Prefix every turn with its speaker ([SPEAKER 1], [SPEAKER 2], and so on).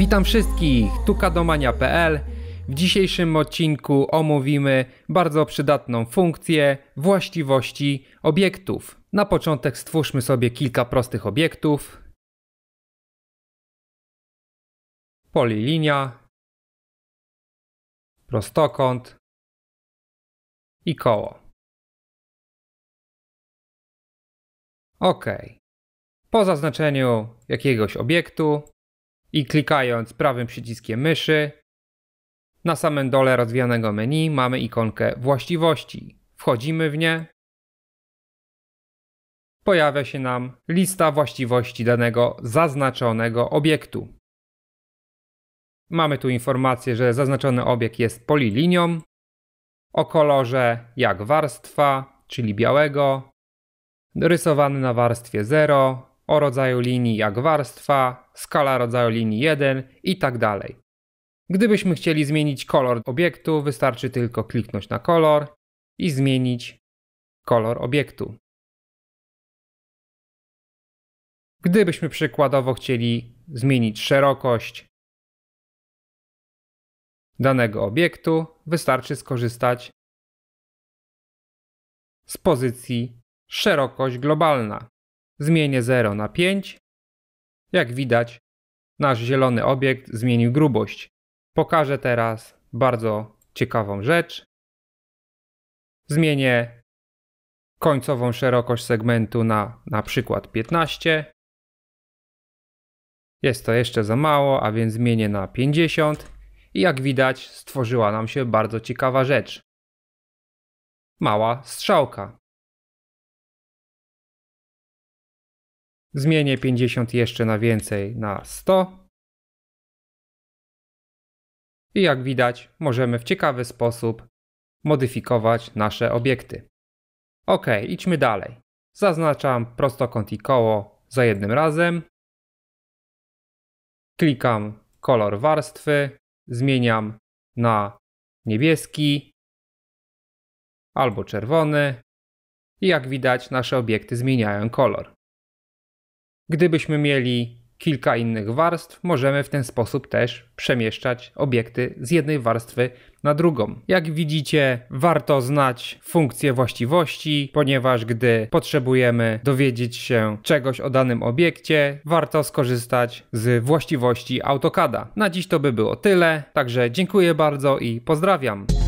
[SPEAKER 1] Witam wszystkich, tu kadomania.pl. W dzisiejszym odcinku omówimy bardzo przydatną funkcję właściwości obiektów. Na początek stwórzmy sobie kilka prostych
[SPEAKER 2] obiektów. Polilinia, prostokąt i koło. OK. Po zaznaczeniu jakiegoś obiektu i klikając prawym przyciskiem myszy
[SPEAKER 1] na samym dole rozwijanego menu mamy ikonkę właściwości. Wchodzimy w nie. Pojawia się nam lista właściwości danego zaznaczonego obiektu. Mamy tu informację, że zaznaczony obiekt jest polilinią, o kolorze jak warstwa, czyli białego, rysowany na warstwie 0, o rodzaju linii jak warstwa, skala rodzaju linii 1 i tak dalej. Gdybyśmy chcieli zmienić kolor obiektu, wystarczy tylko kliknąć na kolor i
[SPEAKER 2] zmienić kolor obiektu. Gdybyśmy przykładowo chcieli zmienić szerokość
[SPEAKER 1] danego obiektu, wystarczy skorzystać z pozycji szerokość globalna zmienię 0 na 5. Jak widać, nasz zielony obiekt zmienił grubość. Pokażę teraz bardzo ciekawą rzecz. Zmienię końcową szerokość segmentu na na przykład 15. Jest to jeszcze za mało, a więc zmienię na 50
[SPEAKER 2] i jak widać stworzyła nam się bardzo ciekawa rzecz. Mała strzałka. Zmienię 50 jeszcze na więcej na 100.
[SPEAKER 1] I jak widać, możemy w ciekawy sposób modyfikować nasze obiekty. Ok, idźmy dalej. Zaznaczam prostokąt i koło za
[SPEAKER 2] jednym razem. Klikam kolor warstwy, zmieniam na niebieski albo
[SPEAKER 1] czerwony. I jak widać, nasze obiekty zmieniają kolor. Gdybyśmy mieli kilka innych warstw, możemy w ten sposób też przemieszczać obiekty z jednej warstwy na drugą. Jak widzicie, warto znać funkcję właściwości, ponieważ gdy potrzebujemy dowiedzieć się czegoś o danym obiekcie, warto skorzystać z właściwości AutoCADa. Na dziś to by było tyle, także dziękuję bardzo i pozdrawiam.